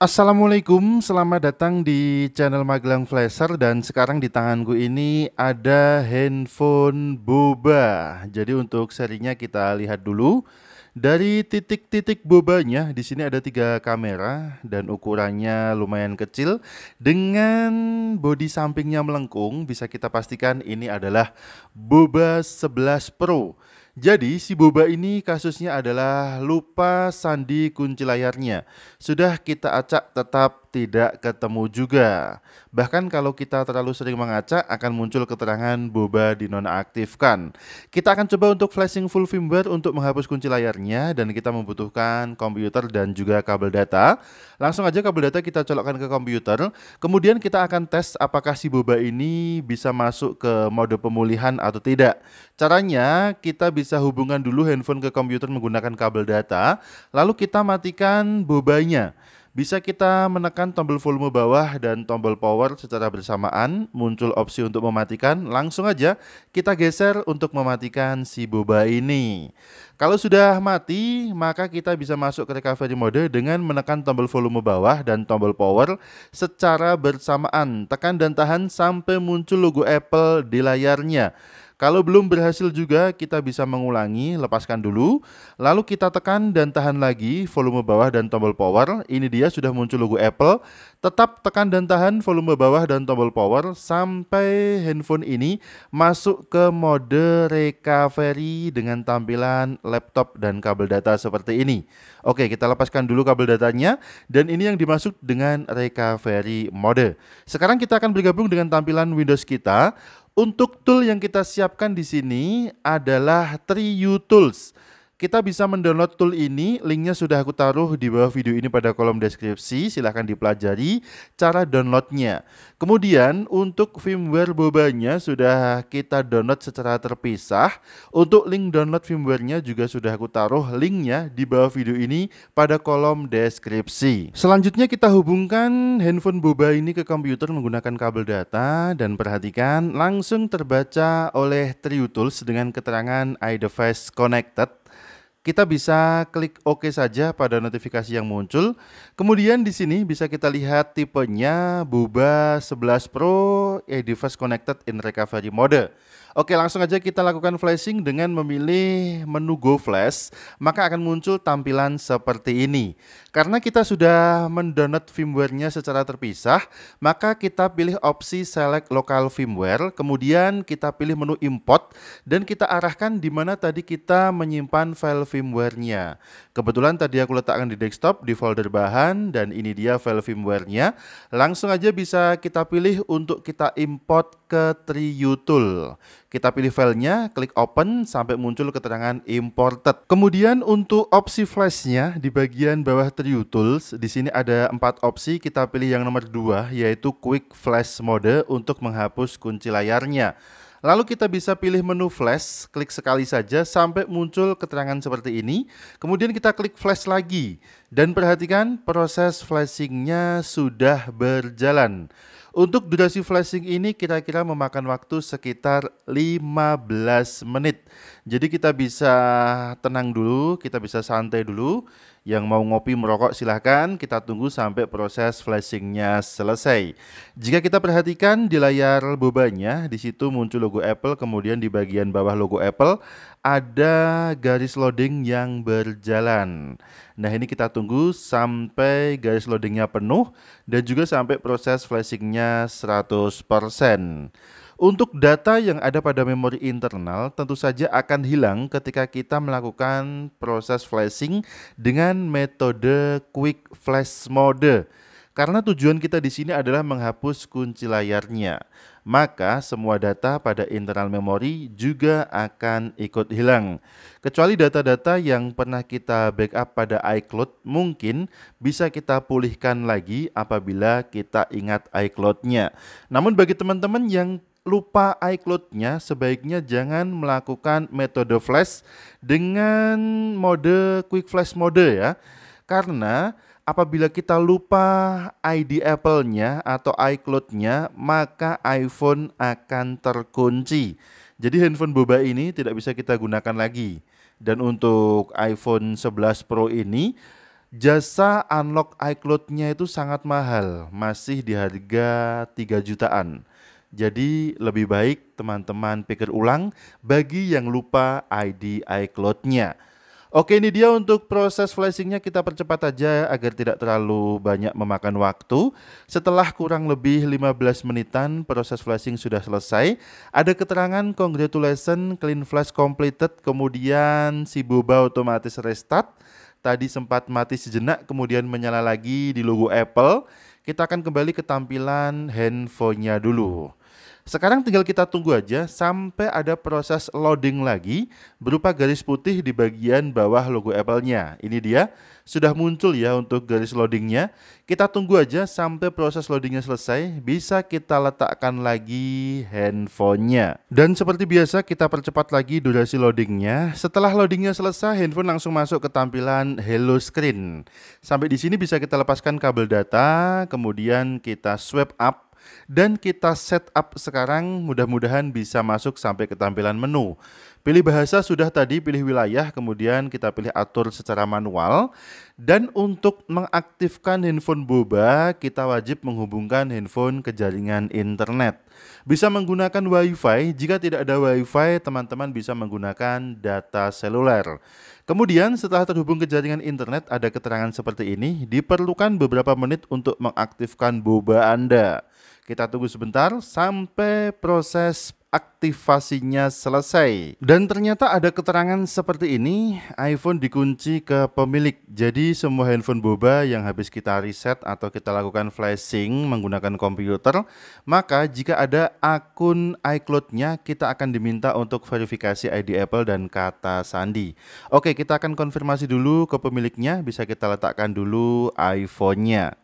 Assalamualaikum, selamat datang di channel Magelang Flasher dan sekarang di tanganku ini ada handphone boba. Jadi untuk serinya kita lihat dulu. Dari titik-titik bobanya, di sini ada tiga kamera dan ukurannya lumayan kecil. Dengan bodi sampingnya melengkung, bisa kita pastikan ini adalah boba 11 Pro. Jadi si Boba ini kasusnya adalah lupa sandi kunci layarnya. Sudah kita acak tetap tidak ketemu juga. Bahkan kalau kita terlalu sering mengacak akan muncul keterangan boba dinonaktifkan. Kita akan coba untuk flashing full firmware untuk menghapus kunci layarnya dan kita membutuhkan komputer dan juga kabel data. Langsung aja kabel data kita colokkan ke komputer. Kemudian kita akan tes apakah si boba ini bisa masuk ke mode pemulihan atau tidak. Caranya kita bisa hubungan dulu handphone ke komputer menggunakan kabel data, lalu kita matikan bobanya. Bisa kita menekan tombol volume bawah dan tombol power secara bersamaan, muncul opsi untuk mematikan, langsung aja kita geser untuk mematikan si boba ini. Kalau sudah mati, maka kita bisa masuk ke recovery mode dengan menekan tombol volume bawah dan tombol power secara bersamaan. Tekan dan tahan sampai muncul logo Apple di layarnya. Kalau belum berhasil juga, kita bisa mengulangi, lepaskan dulu, lalu kita tekan dan tahan lagi volume bawah dan tombol power. Ini dia sudah muncul logo Apple. Tetap tekan dan tahan volume bawah dan tombol power sampai handphone ini masuk ke mode recovery dengan tampilan laptop dan kabel data seperti ini. Oke, kita lepaskan dulu kabel datanya dan ini yang dimaksud dengan recovery mode. Sekarang kita akan bergabung dengan tampilan Windows kita untuk tool yang kita siapkan di sini adalah Triu Tools. Kita bisa mendownload tool ini, linknya sudah aku taruh di bawah video ini pada kolom deskripsi, silahkan dipelajari cara downloadnya. Kemudian untuk firmware bobanya sudah kita download secara terpisah, untuk link download firmwarenya juga sudah aku taruh linknya di bawah video ini pada kolom deskripsi. Selanjutnya kita hubungkan handphone boba ini ke komputer menggunakan kabel data dan perhatikan langsung terbaca oleh TriuTools dengan keterangan iDevice Connected kita bisa klik OK saja pada notifikasi yang muncul. Kemudian di sini bisa kita lihat tipenya Buba 11 Pro Edifice eh, device connected in recovery mode. Oke, langsung aja kita lakukan flashing dengan memilih menu Go Flash, maka akan muncul tampilan seperti ini. Karena kita sudah mendownload firmware-nya secara terpisah, maka kita pilih opsi select local firmware, kemudian kita pilih menu import dan kita arahkan di mana tadi kita menyimpan file firmware-nya. Kebetulan tadi aku letakkan di desktop di folder bahan dan ini dia file firmware-nya. Langsung aja bisa kita pilih untuk kita import ke TriuTool. Kita pilih filenya, klik open sampai muncul keterangan imported. Kemudian untuk opsi flashnya di bagian bawah Triutools, di sini ada empat opsi, kita pilih yang nomor dua yaitu quick flash mode untuk menghapus kunci layarnya. Lalu kita bisa pilih menu flash, klik sekali saja sampai muncul keterangan seperti ini. Kemudian kita klik flash lagi. Dan perhatikan proses flashingnya sudah berjalan. Untuk durasi flashing ini kira-kira memakan waktu sekitar 15 menit. Jadi kita bisa tenang dulu, kita bisa santai dulu. Yang mau ngopi merokok silahkan, kita tunggu sampai proses flashingnya selesai. Jika kita perhatikan di layar bobanya, di situ muncul logo Apple, kemudian di bagian bawah logo Apple ada garis loading yang berjalan. Nah ini kita tunggu sampai garis loadingnya penuh dan juga sampai proses flashingnya 100%. Untuk data yang ada pada memori internal tentu saja akan hilang ketika kita melakukan proses flashing dengan metode quick flash mode. Karena tujuan kita di sini adalah menghapus kunci layarnya, maka semua data pada internal memori juga akan ikut hilang. Kecuali data-data yang pernah kita backup pada iCloud mungkin bisa kita pulihkan lagi apabila kita ingat iCloud-nya. Namun bagi teman-teman yang lupa iCloud-nya, sebaiknya jangan melakukan metode flash dengan mode quick flash mode ya. Karena apabila kita lupa ID Apple-nya atau iCloud-nya, maka iPhone akan terkunci. Jadi handphone boba ini tidak bisa kita gunakan lagi. Dan untuk iPhone 11 Pro ini, jasa unlock iCloud-nya itu sangat mahal, masih di harga 3 jutaan. Jadi lebih baik teman-teman pikir ulang bagi yang lupa ID iCloud-nya. Oke ini dia untuk proses flashingnya kita percepat aja agar tidak terlalu banyak memakan waktu. Setelah kurang lebih 15 menitan proses flashing sudah selesai. Ada keterangan congratulation clean flash completed kemudian si boba otomatis restart. Tadi sempat mati sejenak kemudian menyala lagi di logo Apple. Kita akan kembali ke tampilan handphonenya dulu. Sekarang tinggal kita tunggu aja sampai ada proses loading lagi berupa garis putih di bagian bawah logo Apple-nya. Ini dia, sudah muncul ya untuk garis loadingnya. Kita tunggu aja sampai proses loadingnya selesai, bisa kita letakkan lagi handphonenya. Dan seperti biasa kita percepat lagi durasi loadingnya. Setelah loadingnya selesai, handphone langsung masuk ke tampilan Hello Screen. Sampai di sini bisa kita lepaskan kabel data, kemudian kita swipe up dan kita setup sekarang mudah-mudahan bisa masuk sampai ke tampilan menu. Pilih bahasa sudah tadi, pilih wilayah, kemudian kita pilih atur secara manual. Dan untuk mengaktifkan handphone boba, kita wajib menghubungkan handphone ke jaringan internet. Bisa menggunakan wifi, jika tidak ada wifi teman-teman bisa menggunakan data seluler. Kemudian setelah terhubung ke jaringan internet ada keterangan seperti ini, diperlukan beberapa menit untuk mengaktifkan boba Anda. Kita tunggu sebentar sampai proses aktivasinya selesai. Dan ternyata ada keterangan seperti ini, iPhone dikunci ke pemilik. Jadi semua handphone boba yang habis kita reset atau kita lakukan flashing menggunakan komputer, maka jika ada akun iCloud-nya, kita akan diminta untuk verifikasi ID Apple dan kata sandi. Oke, kita akan konfirmasi dulu ke pemiliknya, bisa kita letakkan dulu iPhone-nya.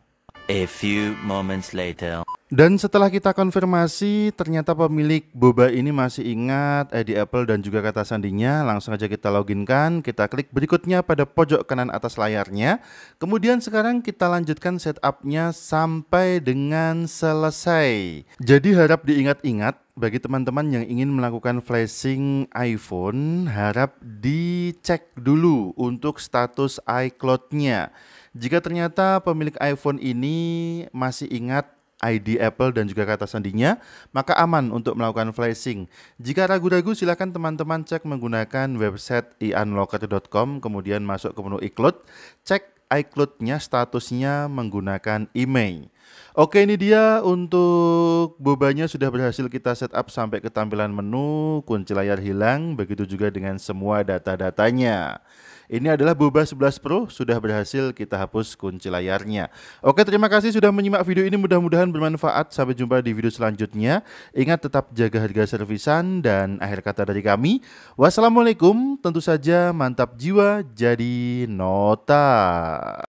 A few moments later. Dan setelah kita konfirmasi, ternyata pemilik boba ini masih ingat eh, ID Apple dan juga kata sandinya. Langsung aja kita loginkan, kita klik berikutnya pada pojok kanan atas layarnya. Kemudian sekarang kita lanjutkan setupnya sampai dengan selesai. Jadi harap diingat-ingat bagi teman-teman yang ingin melakukan flashing iPhone, harap dicek dulu untuk status iCloud-nya. Jika ternyata pemilik iPhone ini masih ingat ID Apple dan juga kata sandinya, maka aman untuk melakukan flashing. Jika ragu-ragu silakan teman-teman cek menggunakan website ianlocker.com kemudian masuk ke menu iCloud, cek iCloud-nya statusnya menggunakan email. Oke ini dia untuk bobanya sudah berhasil kita setup sampai ke tampilan menu, kunci layar hilang, begitu juga dengan semua data-datanya. Ini adalah Boba 11 Pro, sudah berhasil kita hapus kunci layarnya. Oke terima kasih sudah menyimak video ini, mudah-mudahan bermanfaat. Sampai jumpa di video selanjutnya. Ingat tetap jaga harga servisan dan akhir kata dari kami. Wassalamualaikum, tentu saja mantap jiwa jadi nota.